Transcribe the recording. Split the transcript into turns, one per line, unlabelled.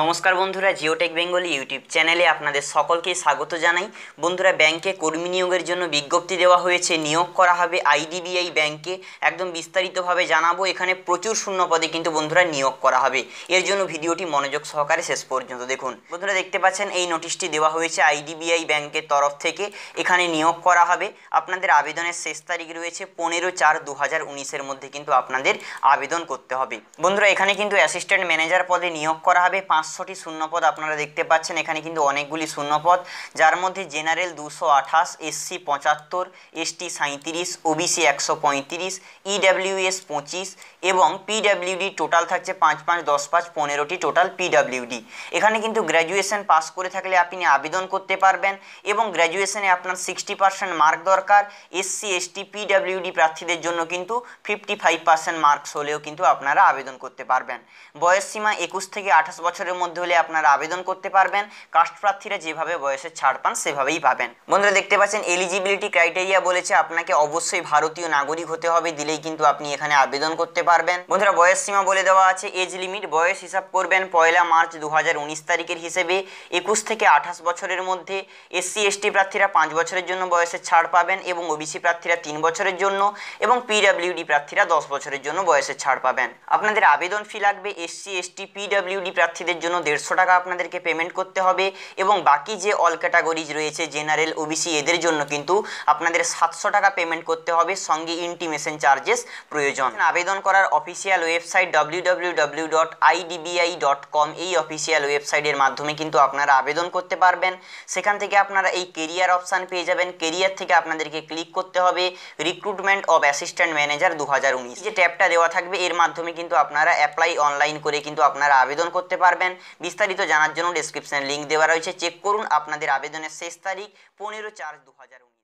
নমস্কার বন্ধুরা Geotech Bengali YouTube চ্যানেলে আপনাদের সকলকে স্বাগত জানাই বন্ধুরা ব্যাংকে কর্মী নিয়োগের জন্য বিজ্ঞপ্তি দেওয়া হয়েছে নিয়োগ করা হবে আইডিবিআই ব্যাংকে একদম বিস্তারিতভাবে জানাবো এখানে প্রচুর শূন্য পদে কিন্তু বন্ধুরা নিয়োগ করা হবে এর জন্য ভিডিওটি মনোযোগ সহকারে শেষ পর্যন্ত দেখুন বন্ধুরা দেখতে পাচ্ছেন এই নোটিশটি দেওয়া হয়েছে আইডিবিআই ব্যাংকের তরফ থেকে এখানে নিয়োগ করা হবে আপনাদের আবেদনের শেষ তারিখ রয়েছে পনেরো চার দু হাজার উনিশের মধ্যে কিন্তু আপনাদের আবেদন করতে হবে বন্ধুরা এখানে কিন্তু অ্যাসিস্ট্যান্ট ম্যানেজার পদে নিয়োগ করা হবে পাঁচশোটি শূন্যপদ আপনারা দেখতে পাচ্ছেন এখানে কিন্তু অনেকগুলি শূন্যপদ যার মধ্যে জেনারেল দুশো আঠাশ এসসি পঁচাত্তর এসটি সাঁত্রিশ ওবিসি একশো পঁয়ত্রিশ ইডাব্লিউএস পঁচিশ এবং পিডাব্লিউডি টোটাল থাকছে পাঁচ পাঁচ দশ পাঁচ পনেরোটি টোটাল পিডাব্লিউডি এখানে কিন্তু গ্র্যাজুয়েশন পাস করে থাকলে আপনি আবেদন করতে পারবেন এবং গ্র্যাজুয়েশনে আপনার সিক্সটি পার্সেন্ট মার্ক দরকার এসসি এসটি পিডাব্লিউডি প্রার্থীদের জন্য কিন্তু ফিফটি ফাইভ পার্সেন্ট মার্কস হলেও কিন্তু আপনারা আবেদন করতে পারবেন বয়স সীমা একুশ থেকে আঠাশ বছর বছরের মধ্যে হলে আপনারা আবেদন করতে পারবেন কাস্ট প্রার্থীরা যেভাবে বয়সের ছাড় পান সেভাবেই পাবেন বন্ধুরা দেখতে পাচ্ছেন এলিজিবিলিটি ক্রাইটেরিয়া বলেছে আপনাকে অবশ্যই ভারতীয় নাগরিক হতে হবে দিলেই কিন্তু আপনি এখানে আবেদন করতে পারবেন বন্ধুরা বয়স সীমা বলে দেওয়া আছে এজ লিমিট বয়স হিসাব করবেন পয়লা মার্চ দু তারিখের হিসেবে একুশ থেকে আঠাশ বছরের মধ্যে এসসি এসটি প্রার্থীরা পাঁচ বছরের জন্য বয়সের ছাড় পাবেন এবং ওবিসি প্রার্থীরা তিন বছরের জন্য এবং পিডাব্লিউডি প্রার্থীরা দশ বছরের জন্য বয়সের ছাড় পাবেন আপনাদের আবেদন ফি লাগবে এসসি এসটি পিডাব্লিউডি প্রার্থীদের ক্যাটাগরির জন্য দেড়শো টাকা আপনাদেরকে পেমেন্ট করতে হবে এবং বাকি যে অল ক্যাটাগরিজ রয়েছে জেনারেল ওবিসি এদের জন্য কিন্তু আপনাদের সাতশো টাকা পেমেন্ট করতে হবে সঙ্গে ইন্টিমেশন চার্জেস প্রয়োজন আবেদন করার অফিসিয়াল ওয়েবসাইট ডাব্লিউ এই অফিসিয়াল ওয়েবসাইটের মাধ্যমে কিন্তু আপনারা আবেদন করতে পারবেন সেখান থেকে আপনারা এই কেরিয়ার অপশান পেয়ে যাবেন কেরিয়ার থেকে আপনাদেরকে ক্লিক করতে হবে রিক্রুটমেন্ট অব অ্যাসিস্ট্যান্ট ম্যানেজার দু যে ট্যাবটা দেওয়া থাকবে এর মাধ্যমে কিন্তু আপনারা অ্যাপ্লাই অনলাইন করে কিন্তু আপনারা আবেদন করতে পারবেন পারবেন বিস্তারিত জানার জন্য ডিসক্রিপশানে লিঙ্ক দেওয়া রয়েছে চেক করুন আপনাদের আবেদনের শেষ তারিখ পনেরো চার দু